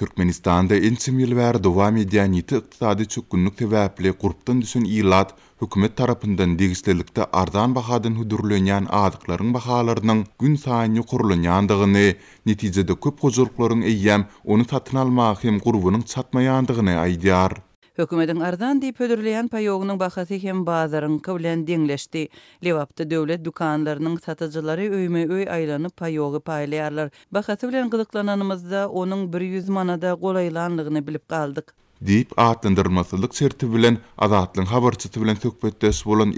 Türkmenistanda inzimal wer dowam edýär we diýany täzeçek günnäkte weple kurpdan düşen ilat hökümet tarapyndan degişlilikde ardan bahadyn hüdürlenýän adatlaryň bahalarynyň gün saany qurulnyandygyny netijede köp goşurplaryň iýäm onu tatynalma hyým gurwunyň çatma ýandygyny hökümetin ardan dip ödürleyen payoğunun bahası hem bazarın kıvlen dengleşti. Livapta devlet dukanlarının satıcıları öyme öy aylanı payoğu paylayarlar. Bahası bilen kılıklananımızda onun bir yüz manada kolaylanlığını bilip kaldık. Dip atlandırmasılık serti bilen azatlın havarçı bilen tüvlen bolan 50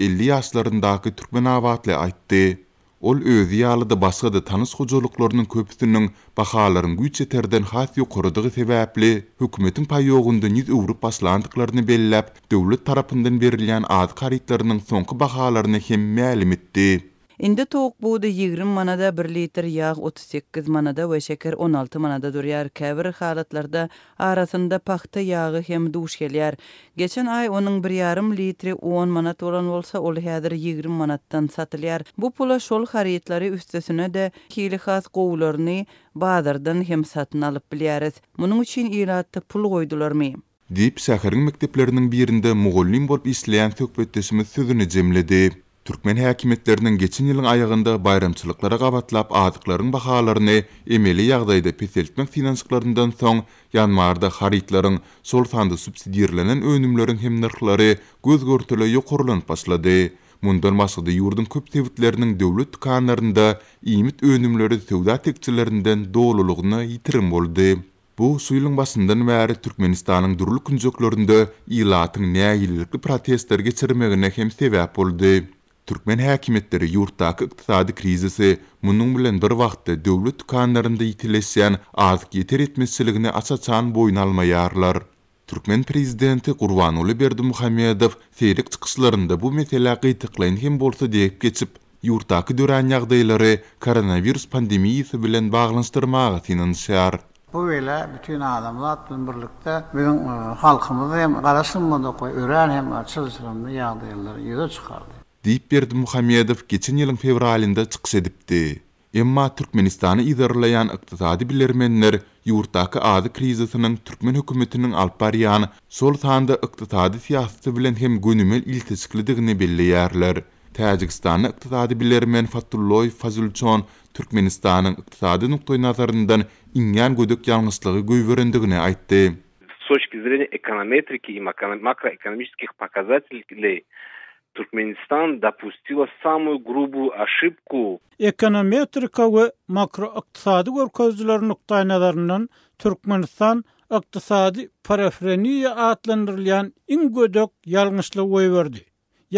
tüvlen Türkmen tüvlen tüvlen Ol özü ýalyda başga da tanys hojaliklarynyň köpüsünün bahalaryň güýç ýeterden has ýokurudygy sebäpli hökümetiň paýogunda niz öwrüp başlandyklaryny belläp, döwlet tarapyndan berilýän az karitlarynyň soňky bahalaryny hem ma'lum etdi. Indi toq buda 20 manada 1 litr yağ 38 manada we şeker 16 manada duryar. Käbir halatlarda arasında paxta yağı hem duş gelýär. Geçen ay onun 1,5 litri 10 manat olan bolsa, ol häzir 20 manatdan satylýar. Bu pula şol xaritlary üstesine de kili has bazardan hem satyn alyp bilýäris. Munyň üçin ýylatda pul goýdylarmy? Dip şäheriň mekteplerinin birinde mugallim bolup işleýän söhbetdeşimiz sözüni jemledi. Türkmen häkimetleriniň geçen ýylyň aýagynda bayramçylyklara gabatlap adyklaryň bahalaryny emeli ýagdaýda pesetmek finansiýalaryndan soň ýanmarda haritlaryň sol fondy subsidiýerlenen önümleriň hem nirhlary göz görtüle ýokurlan başlady. Mundan başga ýurdun köp täwirleriniň döwlet kanlarynda iýmit önümleri töwda täkçilerinden dolulugyny ýitirim boldy. Bu suýlyň basyndan bäri Türkmenistanyň durul künjeklerinde ýylatyň näýilikli protestler geçirmegine hem sebäp boldy. Türkmen häkimetleri ýurtdaky iqtisady krizisi munun bilen bir wagtda döwlet kanlarynda ýitileşýän az ýeter etmezçiligini açaçan boýun almaýarlar. Türkmen prezidenti Gurwan Uly Berdimuhammedow ferik çykyşlarynda bu meselä gytyklan hem bolsa diýip geçip, ýurtdaky döwran ýagdaýlary koronawirus pandemiýasy bilen baglanşdyrmagy synanýar. Bu wela bütün adamlar bilen birlikde biziň e, halkymyz hem garaşymyzda goýýar hem açylyşymyzda ýagdaýlar ýüze çykardy. deyip berdi Muhammedov geçen ýylyň fevralynda çykyş edipdi. Emma Türkmenistany idarlayan iqtisadi bilermenler yurtdaki adı krizisinin Türkmen hükümetinin alparyan sol tanda iqtisadi siyasi bilen hem gönümel iltisiklidigini belli yerler. Tajikistanı iqtisadi bilermen Fatulloy Fazulchon Türkmenistanyň iqtisadi nuktoy nazarından ingyan gödök yanlısılığı güyveründigini aytti. С точки зрения эконометрики и макроэкономических показателей Туркменистан допустила самую грубую ошибку. Эконометрика ва макроэктисади горкозлары нуктай назарынан Туркменистан иктисади парафрения атландырылган иң гөдөк ялгышлы ой берди.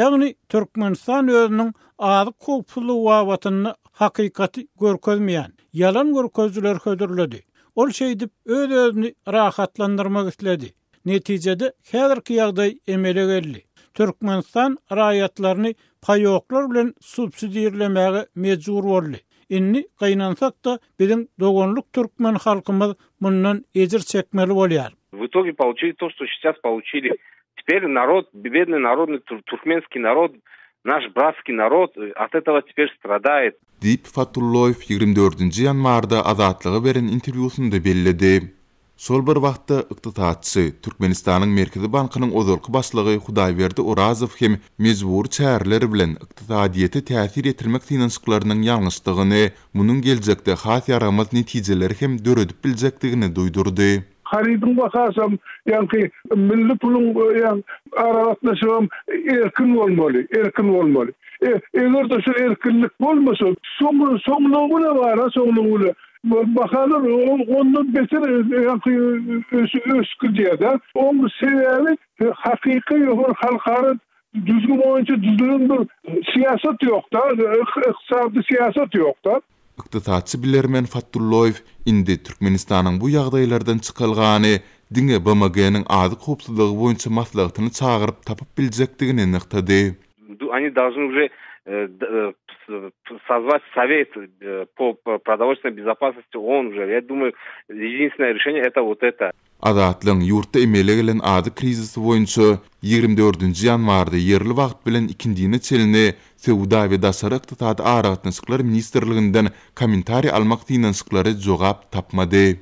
Яны Туркменистан өзүнүн аалы көпчүлүк ваватын хакыикаты көрөлмөгөн. Ялан горкозлор көдөрлөдү. Ол şey деп өзүн рахатландырмак истеди. Натыйжада хәзерки ягдай эмеле келди. Türkmenistan raýatlaryny payoqlar bilen subsidiýerlemäge mejbur boldy. Inni gaýnansak da biziň dogonluk türkmen halkymyz mundan ejir çekmeli bolýar. В итоге получили то, что сейчас получили. Теперь народ, бедный народный туркменский народ, наш братский народ от этого теперь страдает. Дип Фатуллоев 24 январда азатлыгы берен интервьюсунда Сол бір вақытта ұқтытатсы Түркменстаның Меркеді банқының одолқы баслығы Құдайверді Оразов хем мезбур чәрлер білін ұқтытадиеті тәтір етілмек тинансықларының яңыстығыны, мұның келжекті хат ярамыз нетижелер хем дөрөдіп білжектігіні дойдырды. Харидың басасам, яңки мүлі пұлың э, аралатнашығым еркін болмолы, еркін болмолы. Э, егер де шо еркінлік болмаса, соңлығына бара, соңлығына bakalım on, ondan beter özgür diye de. Onun sebebi e, hakiki yuhur halkarı düzgün oyuncu düzgün bir siyaset yok da, e, iktisadi siyaset yok da. Iktisatçı bilermen Fatullayev indi Türkmenistan'ın bu yağdaylardan çıkılgani dine BMG'nin adı kopsuzluğu boyunca maslahatını çağırıp tapıp bilecektiğini nıqtadi. Ani dağzın созвать совет по продовольственной безопасности он уже я думаю единственное решение это вот это Adatlyň ýurtda ady boýunça 24-nji ýanwarda ýerli wagt bilen ikinji ýene çelini Sewda we Daşarak tutady Aragatnyşyklar ministrliginden kommentari almak diýen jogap